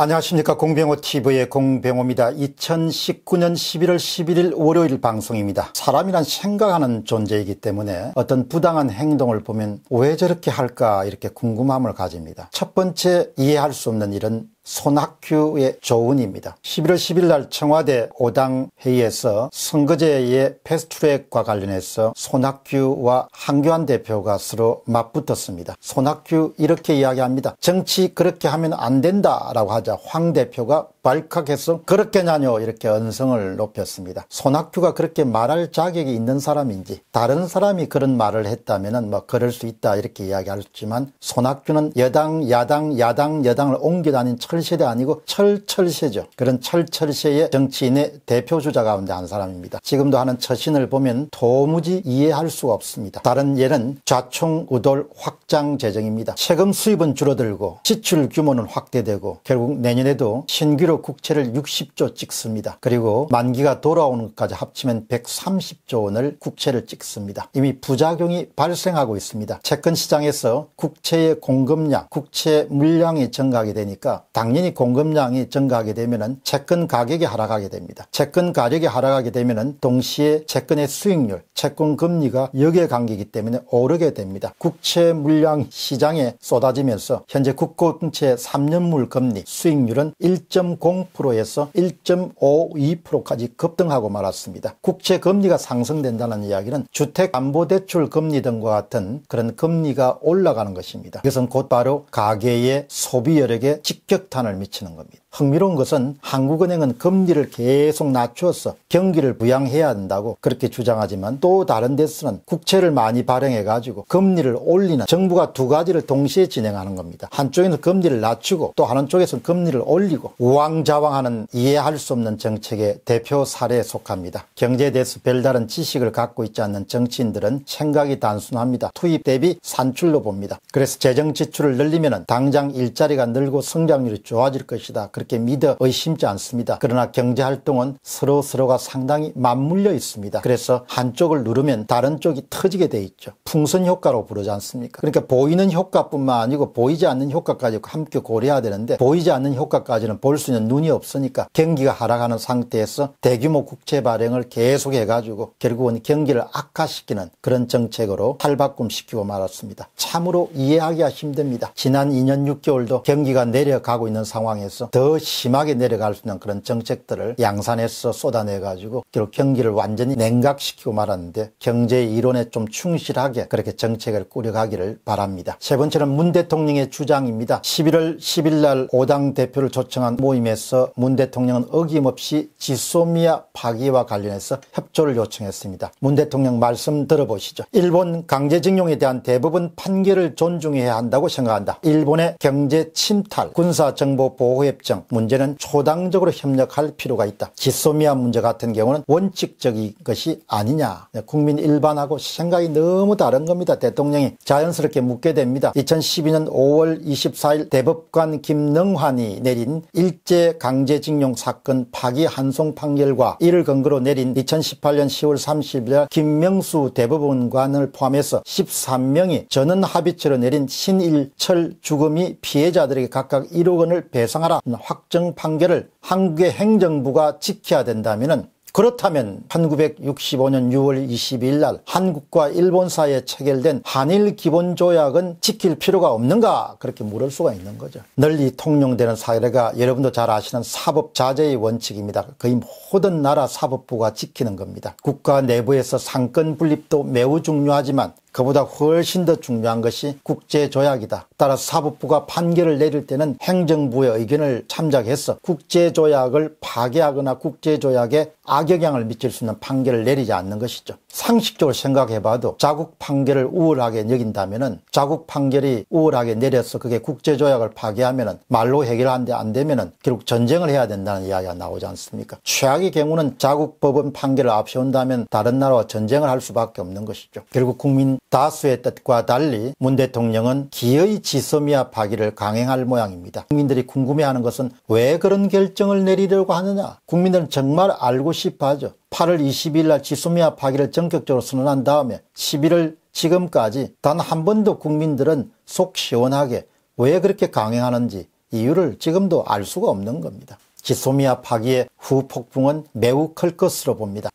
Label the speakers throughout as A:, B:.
A: 안녕하십니까 공병호TV의 공병호입니다. 2019년 11월 11일 월요일 방송입니다. 사람이란 생각하는 존재이기 때문에 어떤 부당한 행동을 보면 왜 저렇게 할까 이렇게 궁금함을 가집니다. 첫 번째 이해할 수 없는 일은 손학규의 조언입니다. 11월 10일 날 청와대 5당 회의에서 선거제의 패스트트랙과 관련해서 손학규와 한교안 대표가 서로 맞붙었습니다. 손학규 이렇게 이야기합니다. 정치 그렇게 하면 안 된다라고 하자 황 대표가 발칵해서 그렇게냐뇨 이렇게 언성을 높였습니다. 손학규가 그렇게 말할 자격이 있는 사람인지 다른 사람이 그런 말을 했다면 뭐 그럴 수 있다 이렇게 이야기하지만 손학규는 여당 야당 야당 여당을 옮겨 다닌 철 철철세대 아니고 철철세죠. 그런 철철세의 정치인의 대표주자 가운데 한 사람입니다. 지금도 하는 처신을 보면 도무지 이해할 수 없습니다. 다른 예는 좌총우돌 확장 재정입니다. 세금 수입은 줄어들고 지출 규모는 확대되고 결국 내년에도 신규로 국채를 60조 찍습니다. 그리고 만기가 돌아오는 것까지 합치면 130조 원을 국채를 찍습니다. 이미 부작용이 발생하고 있습니다. 채권 시장에서 국채의 공급량, 국채 물량이 증가하게 되니까 당연히 공급량이 증가하게 되면 채권 가격이 하락하게 됩니다. 채권 가격이 하락하게 되면 동시에 채권의 수익률, 채권 금리가 역에 관계이기 때문에 오르게 됩니다. 국채 물량 시장에 쏟아지면서 현재 국고채 3년물 금리 수익률은 1.0%에서 1.52%까지 급등하고 말았습니다. 국채 금리가 상승된다는 이야기는 주택담보대출 금리 등과 같은 그런 금리가 올라가는 것입니다. 이것은 곧바로 가계의 소비 여력에 직접 역탄을 미치는 겁니다. 흥미로운 것은 한국은행은 금리를 계속 낮추어서 경기를 부양해야 한다고 그렇게 주장하지만 또 다른 데서는 국채를 많이 발행해 가지고 금리를 올리는 정부가 두 가지를 동시에 진행하는 겁니다. 한쪽에서 금리를 낮추고 또 하는 쪽에서는 금리를 올리고 우왕좌왕하는 이해할 수 없는 정책의 대표 사례에 속합니다. 경제에 대해서 별다른 지식을 갖고 있지 않는 정치인들은 생각이 단순합니다. 투입 대비 산출로 봅니다. 그래서 재정 지출을 늘리면 당장 일자리가 늘고 성장률이 좋아질 것이다. 그렇게 믿어 의심지 않습니다. 그러나 경제활동은 서로 서로가 상당히 맞물려 있습니다. 그래서 한쪽을 누르면 다른 쪽이 터지게 돼 있죠. 풍선 효과로 부르지 않습니까? 그러니까 보이는 효과뿐만 아니고 보이지 않는 효과까지 함께 고려해야 되는데 보이지 않는 효과까지는 볼 수 있는 눈이 없으니까 경기가 하락하는 상태에서 대규모 국채 발행을 계속해 가지고 결국은 경기를 악화시키는 그런 정책으로 탈바꿈시키고 말았습니다. 참으로 이해하기가 힘듭니다. 지난 2년 6개월도 경기가 내려가고 있는 상황에서 더더 심하게 내려갈 수 있는 그런 정책들을 양산해서 쏟아내가지고 결국 경기를 완전히 냉각시키고 말았는데 경제 이론에 좀 충실하게 그렇게 정책을 꾸려가기를 바랍니다. 세 번째는 문 대통령의 주장입니다. 11월 10일 날 5당 대표를 초청한 모임에서 문 대통령은 어김없이 지소미아 파기와 관련해서 협조를 요청했습니다. 문 대통령 말씀 들어보시죠. 일본 강제징용에 대한 대부분 판결을 존중해야 한다고 생각한다. 일본의 경제 침탈, 군사정보보호협정, 협 문제는 초당적으로 협력할 필요가 있다. 지소미아 문제 같은 경우는 원칙적인 것이 아니냐. 네, 국민 일반하고 생각이 너무 다른 겁니다. 대통령이 자연스럽게 묻게 됩니다. 2012년 5월 24일 대법관 김능환이 내린 일제 강제징용 사건 파기 한송 판결과 이를 근거로 내린 2018년 10월 30일 김명수 대법원관을 포함해서 13명이 전원 합의체로 내린 신일철 죽음이 피해자들에게 각각 1억 원을 배상하라 확정 판결을 한국의 행정부가 지켜야 된다면 그렇다면 1965년 6월 22일 날 한국과 일본 사이에 체결된 한일 기본조약은 지킬 필요가 없는가 그렇게 물을 수가 있는 거죠. 널리 통용되는 사례가 여러분도 잘 아시는 사법자재의 원칙입니다. 거의 모든 나라 사법부가 지키는 겁니다. 국가 내부에서 상권 분립도 매우 중요하지만 그보다 훨씬 더 중요한 것이 국제조약이다. 따라서 사법부가 판결을 내릴 때는 행정부의 의견을 참작해서 국제조약을 파괴하거나 국제조약에 악영향을 미칠 수 있는 판결을 내리지 않는 것이죠. 상식적으로 생각해봐도 자국 판결을 우월하게 여긴다면 은 자국 판결이 우월하게 내려서 그게 국제조약을 파괴하면 은 말로 해결하는데 안 되면 은 결국 전쟁을 해야 된다는 이야기가 나오지 않습니까? 최악의 경우는 자국 법원 판결을 앞세운다면 다른 나라와 전쟁을 할 수밖에 없는 것이죠. 결국 국민 다수의 뜻과 달리 문 대통령은 기의 지소미아 파기를 강행할 모양입니다. 국민들이 궁금해하는 것은 왜 그런 결정을 내리려고 하느냐 국민들은 정말 알고 싶어하죠. 8월 20일 날 지소미아 파기를 전격적으로 선언한 다음에 11월 지금까지 단 한 번도 국민들은 속 시원하게 왜 그렇게 강행하는지 이유를 지금도 알 수가 없는 겁니다. 지소미아 파기의 후폭풍은 매우 클 것으로 봅니다.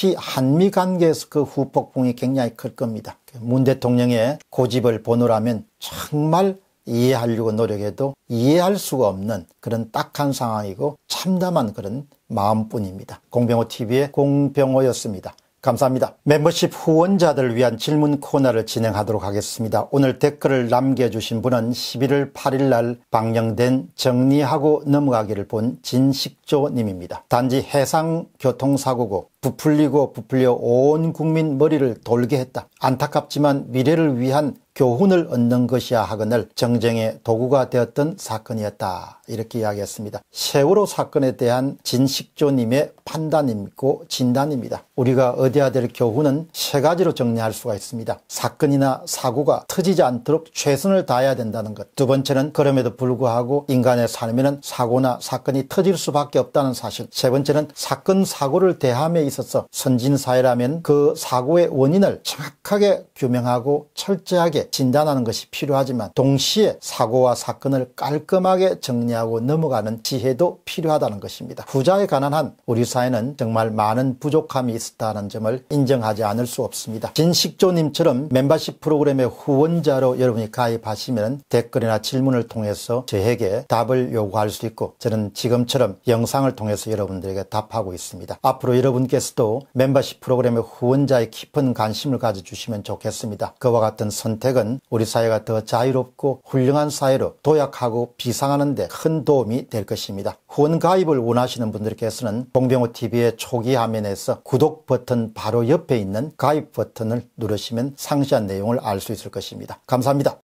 A: 특히 한미 관계에서 그 후폭풍이 굉장히 클 겁니다. 문 대통령의 고집을 보느라면 정말 이해하려고 노력해도 이해할 수가 없는 그런 딱한 상황이고 참담한 그런 마음뿐입니다. 공병호TV의 공병호였습니다. 감사합니다. 멤버십 후원자들을 위한 질문 코너를 진행하도록 하겠습니다. 오늘 댓글을 남겨주신 분은 11월 8일 날 방영된 정리하고 넘어가기를 본 진식 조님입니다. 단지 해상교통사고고 부풀리고 부풀려 온 국민 머리를 돌게 했다. 안타깝지만 미래를 위한 교훈을 얻는 것이야 하거늘 정쟁의 도구가 되었던 사건이었다 이렇게 이야기했습니다. 세월호 사건에 대한 진식조님의 판단이고 진단입니다. 우리가 얻어야 될 교훈은 세 가지로 정리할 수가 있습니다. 사건이나 사고가 터지지 않도록 최선을 다해야 된다는 것. 두 번째는 그럼에도 불구하고 인간의 삶에는 사고나 사건이 터질 수밖에 수밖에 없다는 사실. 세 번째는 사건 사고를 대함에 있어서 선진사회라면 그 사고의 원인을 정확하게 규명하고 철저하게 진단하는 것이 필요하지만 동시에 사고와 사건을 깔끔하게 정리하고 넘어가는 지혜도 필요하다는 것입니다. 후자에 관한 한 우리 사회는 정말 많은 부족함이 있었다는 점을 인정하지 않을 수 없습니다. 진식조님처럼 멤버십 프로그램의 후원자로 여러분이 가입하시면 댓글이나 질문을 통해서 저에게 답을 요구할 수 있고 저는 지금처럼 영상 영상을 통해서 여러분들에게 답하고 있습니다. 앞으로 여러분께서도 멤버십 프로그램의 후원자의 깊은 관심을 가져주시면 좋겠습니다. 그와 같은 선택은 우리 사회가 더 자유롭고 훌륭한 사회로 도약하고 비상하는 데큰 도움이 될 것입니다. 후원 가입을 원하시는 분들께서는 공병호TV의 초기 화면에서 구독 버튼 바로 옆에 있는 가입 버튼을 누르시면 상세한 내용을 알 수 있을 것입니다. 감사합니다.